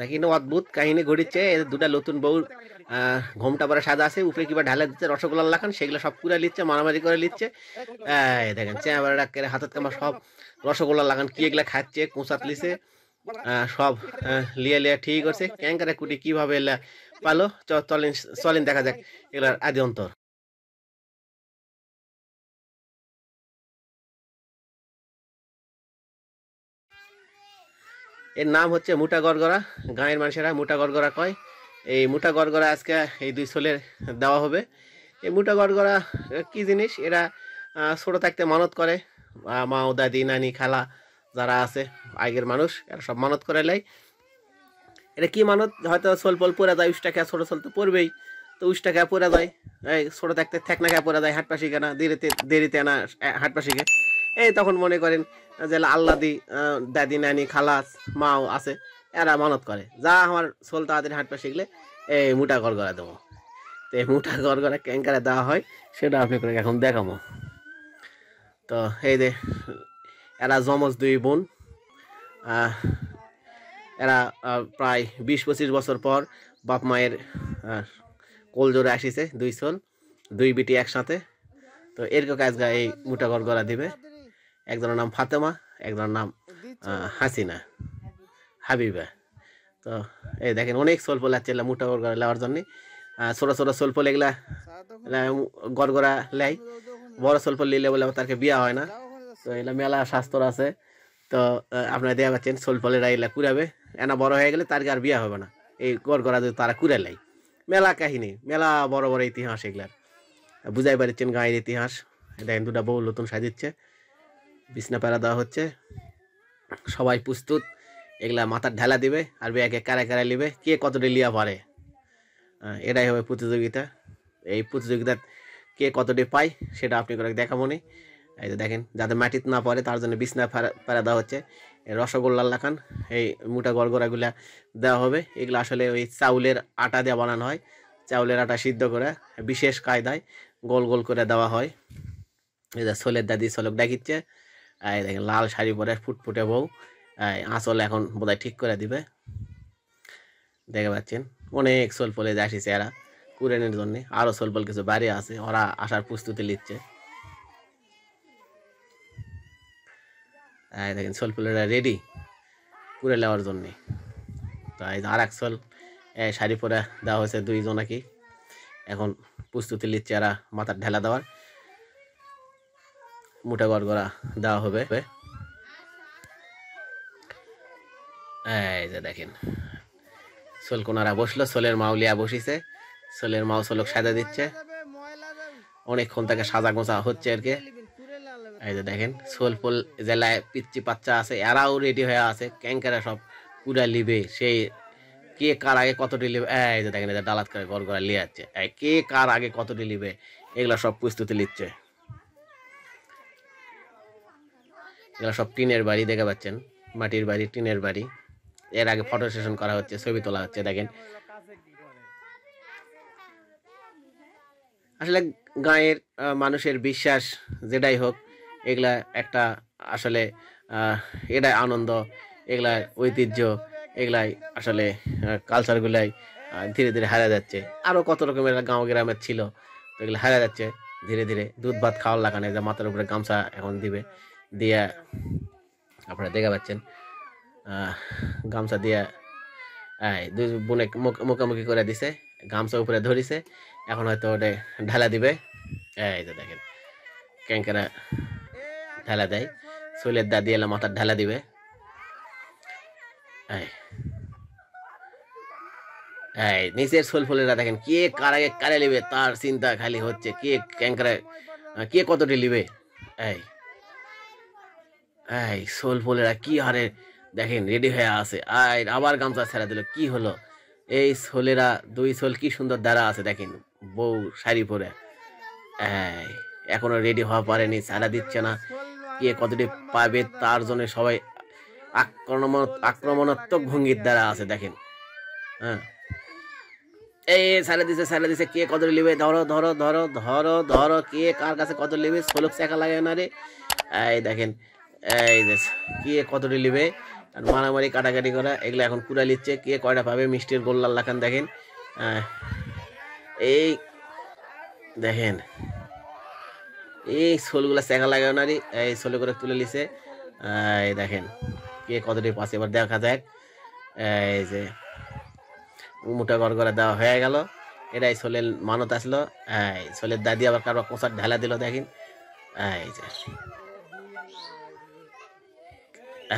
দেখিনো অদ্ভুত কাহিনী ঘুরিচ্ছে এদের দুটা নতুন বউ ঘোমটা পরে সাদা আছে উপরে কিবা ঢালা দিচ্ছে রসগোল্লা লাখান সেগুলো সব কুড়া লিচ্ছে মারামারি করে লিচ্ছে দেখেন চেয়ারা হাতের কামা সব রসগোল্লা লাগান কি এগুলা খাচ্ছে কোঁচাত লিছে সব লিয়া লিয়া ঠিক করছে ক্যাঙ্কারা কুটি কিভাবে এলা পালো চলেন চলেন দেখা যাক এগুলার আদি অন্তর এর নাম হচ্ছে মোটা গড়গড়া গাঁয়ের মানুষেরা মোটা গড়গড়া কয় এই মোটা গড়গড়া আজকে এই দুই সোলের দেওয়া হবে এই মোটা গড়গড়া কি জিনিস এরা ছোটো থাকতে মানত করে মা ও দাদি নানি খালা যারা আছে আগের মানুষ এরা সব মানত করে লাই এটা কি মানত হয়তো সোল পোল পরে যায় উষ্টা খেয়া ছোটো ছোল তো পড়বেই তো উষ্টা খেয়া পরে যায় এই ছোটো থাকতে থেকনা খেয়া পরে যায় হাট কেনা দেরিতে দেরিতে না হাট পাশিকে এই তখন মনে করেন যে দি দাদি নানি খালাস মাও আছে এরা মানত করে যা আমার সোল তাড়াতাড়ি হাঁটপা শিখলে এই মোটা গড়া দেবো তো এই মোটা গড়া ক্যাঙ্কারে দেওয়া হয় সেটা আপনি করে এখন দেখাবো তো এই দে এরা জমজ দুই বোন এরা প্রায় বিশ পঁচিশ বছর পর বাপ মায়ের কোল জোরে আসিছে দুই সোল দুই বিটি একসাথে তো এরকম কাজগা এই মোটা গড়া দিবে একজনের নাম ফাতেমা একজনের নাম হাসিনা হাবিবা তো এই দেখেন অনেক সল্প লাগছে এগুলা মোটা গড়গড়া লেওয়ার জন্য ছোটো ছোটো সল্প এগুলা গড়গড়া লেয় বড় সল্প লিলে বলে তাকে বিয়া হয় না তো এগুলা মেলা শাস্ত্র আছে তো আপনারা দেওয়া পাচ্ছেন সলফলেরা এগুলা কুড়াবে এনা বড় হয়ে গেলে তার আর বিয়া হবে না এই গড়গড়া যদি তারা কুড়ে লেয় মেলা কাহিনী মেলা বড় বড় ইতিহাস এগুলার বুঝাই পারছেন গাঁয়ের ইতিহাস দেখেন দুটা বউ নতুন সাজিচ্ছে বিছনা পেরা দেওয়া হচ্ছে সবাই প্রস্তুত এগুলা মাথার ঢেলা দিবে আর ব্যাগে কারা কারা নিবে কে কতটা লিয়া পারে এটাই হবে প্রতিযোগিতা এই প্রতিযোগিতা কে কতটি পায় সেটা আপনি করে দেখা মনে এই তো দেখেন যাতে মাটিতে না পড়ে তার জন্য বিছনা ফেরা দেওয়া হচ্ছে রসগোল্লা লাখান এই মোটা গড়গড়াগুলা দেওয়া হবে এগুলো আসলে ওই চাউলের আটা দিয়ে বানানো হয় চাউলের আটা সিদ্ধ করে বিশেষ কায়দায় গোল গোল করে দেওয়া হয় এই যে ছোলের দাদি ছোলক ডাকিচ্ছে এই দেখেন লাল শাড়ি পরে ফুটফুটে বউ আঁচল এখন বোধহয় ঠিক করে দিবে দেখে পাচ্ছেন অনেক পলে আসিছে এরা কুরেনের জন্য আরও সোলফল কিছু বাইরে আছে ওরা আসার প্রস্তুতি নিচ্ছে দেখেন সোলফলেরা রেডি কুরে নেওয়ার জন্যে তাই আর এক সোল শাড়ি পরে দেওয়া হয়েছে দুইজনাকেই এখন প্রস্তুতি নিচ্ছে এরা মাথার ঢেলা দেওয়ার মোটা গড়গড়া দেওয়া হবে এই যে দেখেন সোলকোনারা বসলো সোলের মাউলিয়া বসিছে সোলের মাও সোলক সাজা দিচ্ছে অনেকক্ষণ তাকে সাজা গোঁচা হচ্ছে আর কি এই যে দেখেন সোলফুল জেলায় পিচ্ছি পাচ্চা আছে এরাও রেডি হয়ে আছে ক্যাঙ্কারা সব কুড়া লিবে সেই কে কার আগে কতটি লিবে এই যে দেখেন এটা ডালাত করে গড় গড়া লিয়ে যাচ্ছে কে কার আগে কতটি লিবে এগুলো সব প্রস্তুতি নিচ্ছে এগুলো সব টিনের বাড়ি দেখে পাচ্ছেন মাটির বাড়ি টিনের বাড়ি এর আগে ফটো সেশন করা হচ্ছে ছবি তোলা হচ্ছে দেখেন আসলে গাঁয়ের মানুষের বিশ্বাস যেটাই হোক এগুলা একটা আসলে এটাই আনন্দ এগুলা ঐতিহ্য এগুলাই আসলে কালচারগুলাই ধীরে ধীরে হারা যাচ্ছে আরও কত রকমের গাঁও গ্রামের ছিল তো এগুলো হারা যাচ্ছে ধীরে ধীরে দুধ ভাত খাওয়ার লাগানে যে মাথার উপরে গামছা এখন দিবে দিয়ে আপনারা দেখা পাচ্ছেন গামছা দিয়ে দুই বোনে মুখামুখি করে দিছে গামছা উপরে ধরিছে এখন হয়তো ওটা ঢালা দিবে এই তো দেখেন ক্যাঙ্কেরা ঢালা দেয় শৈলের দা দিয়ে মাথার ঢালা দিবে এই নিচের সোল ফুলেরা দেখেন কে আগে কারে নিবে তার চিন্তা খালি হচ্ছে কে ক্যাঙ্কারে কে কতটি নিবে এই এই সোলফুলেরা কি হারে দেখেন রেডি হয়ে আছে আর আবার গামছা ছেড়া দিল কি হলো এই সোলেরা দুই সোল কি সুন্দর দাঁড়া আছে দেখেন বউ শাড়ি পরে এই এখনো রেডি হওয়া পারেনি ছাড়া দিচ্ছে না কে কতটি পাবে তার জন্য সবাই আক্রমণ আক্রমণাত্মক ভঙ্গির দ্বারা আছে দেখেন হ্যাঁ এই সারা দিছে সারা দিছে কে কত নেবে ধরো ধরো ধরো ধরো ধরো কে কার কাছে কত নেবে সোলক চাকা লাগে না রে এই দেখেন এই যে কে কতটি নেবে আর মারামারি কাটাকাটি করা এগুলো এখন কুড়া লিচ্ছে কে কয়টা পাবে মিষ্টির গোল্লা লাখান দেখেন এই দেখেন এই শোলগুলা চেকা লাগে ওনারই এই শোলে করে তুলে নিছে এই দেখেন কে কতটি পাশে এবার দেখা যাক এই যে মোটা গড় করে দেওয়া হয়ে গেল এটাই শোলের মানত আসলো এই শোলের দাদি আবার কারো কোচার ঢালা দিল দেখেন এই যে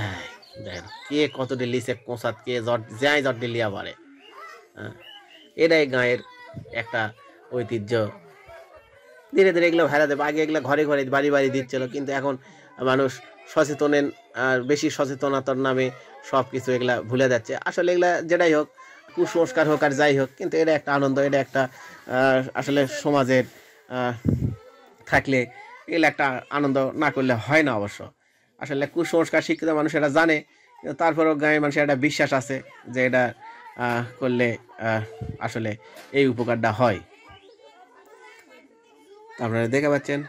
দেখেন কে কত লিছে কোঁচাত কে জট যাই জট লিয়া পারে হ্যাঁ? এটাই গাঁয়ের একটা ঐতিহ্য ধীরে ধীরে এগুলো ভেড়া দেবে আগে এগুলো ঘরে ঘরে বাড়ি বাড়ি দিচ্ছিল কিন্তু এখন মানুষ সচেতনের আর বেশি সচেতনতার নামে সব কিছু এগুলা ভুলে যাচ্ছে আসলে এগুলা যেটাই হোক কুসংস্কার হোক আর যাই হোক কিন্তু এটা একটা আনন্দ এটা একটা আসলে সমাজের থাকলে এগুলো একটা আনন্দ না করলে হয় না অবশ্য আসলে কুসংস্কার শিক্ষিত মানুষ এটা জানে তারপরেও গ্রামের মানুষের একটা বিশ্বাস আছে যে এটা করলে আসলে এই উপকারটা হয় আপনারা দেখে পাচ্ছেন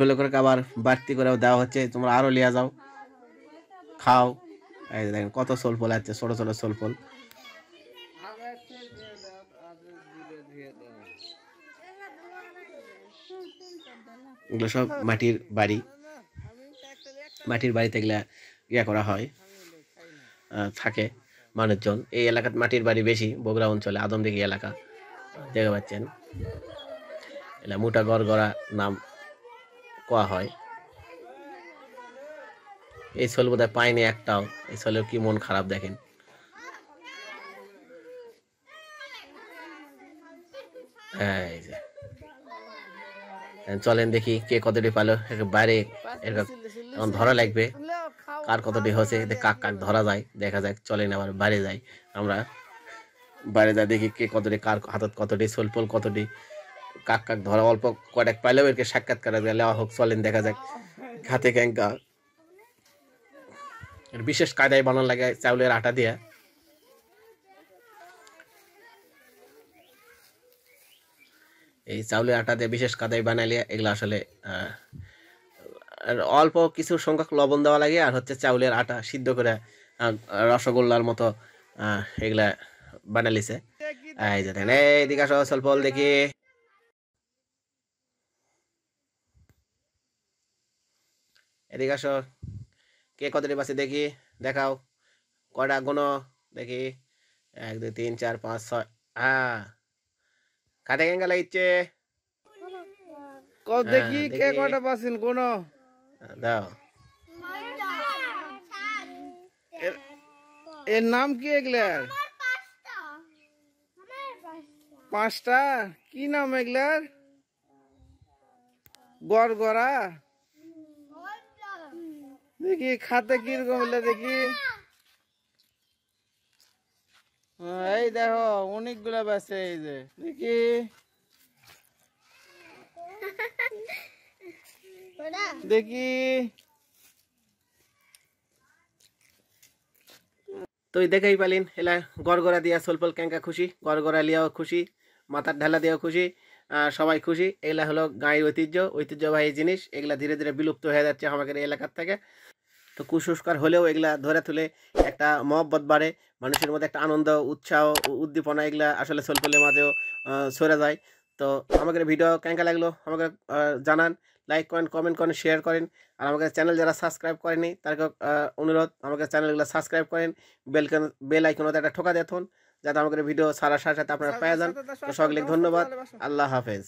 ফেলো করে আবার বাড়তি করেও দেওয়া হচ্ছে তোমরা আরও লিয়া যাও খাও এই দেখেন কত ফল আছে ছোটো ছোটো ফল এগুলো সব মাটির বাড়ি মাটির বাড়িতে এগুলা ইয়া করা হয় থাকে মানুষজন এই এলাকার মাটির বাড়ি বেশি বগুড়া অঞ্চলে আদমদিঘি এলাকা দেখতে পাচ্ছেন এটা মোটা গড়গড়া নাম কোয়া হয় এই শোল বোধহয় পায়নি একটাও এই শোলের কি মন খারাপ দেখেন হ্যাঁ, চলেন দেখি কে কতটি পালো বাইরে এরকম তখন ধরা লাগবে কার কতটি হয়েছে কাক কাক ধরা যায় দেখা যাক না আবার বাইরে যাই আমরা বাইরে যাই দেখি কে কতটি কার হাতত কতটি কত কতটি কাক কাক ধরা অল্প কয়েক পাইলেও এরকে যায় লেওয়া হোক চলেন দেখা যাক খাতে ক্যাঙ্কা বিশেষ কায়দায় বানানো লাগে চাউলের আটা দিয়া এই চাউলের আটা দিয়ে বিশেষ কাদাই বানাইলে এগুলো আসলে অল্প কিছু সংখ্যক লবণ দেওয়া লাগে আর হচ্ছে চাউলের আটা সিদ্ধ করে রসগোল্লার মতো এগুলা বানালিছে এই যে দেখেন দেখি এদিকে আসো কে কতটি বাসে দেখি দেখাও কটা গুনো দেখি এক দুই তিন চার পাঁচ ছয় হ্যাঁ কাটে কেঙ্গা লাগছে দেখি কে কটা বাসিন কোনো দাও এর নাম কি এগুলার পাঁচটা কি নাম এগুলার গড়গড়া দেখি খাতে কিরকম দেখি হ্যাঁ, এই দেখো অনেকগুলা বেসে এই যে দেখি দেখি তো দেখাই পালিন এলা গড়গড়া দিয়া সলপল ক্যাঙ্কা খুশি গড়গড়া লিয়াও খুশি মাথার ঢালা দিয়াও খুশি সবাই খুশি এগুলা হলো গাঁয়ের ঐতিহ্য ঐতিহ্যবাহী জিনিস এগুলা ধীরে ধীরে বিলুপ্ত হয়ে যাচ্ছে আমাদের এলাকার থেকে তো কুসংস্কার হলেও এগুলা ধরে তুলে একটা মহব্বত বাড়ে মানুষের মধ্যে একটা আনন্দ উৎসাহ উদ্দীপনা এগুলা আসলে সলপলের মাঝেও সরে যায় তো আমাদের ভিডিও কেঙ্কা লাগলো আমাকে জানান লাইক করেন কমেন্ট করেন শেয়ার করেন আর আমাকে চ্যানেল যারা সাবস্ক্রাইব করেনি তাদেরকে অনুরোধ আমাকে চ্যানেলগুলো সাবস্ক্রাইব করেন বেল বেল ওদের একটা ঠোকা দেখুন যাতে আমাদের ভিডিও সারা সাথে সাথে আপনারা পেয়ে যান সকলে ধন্যবাদ আল্লাহ হাফেজ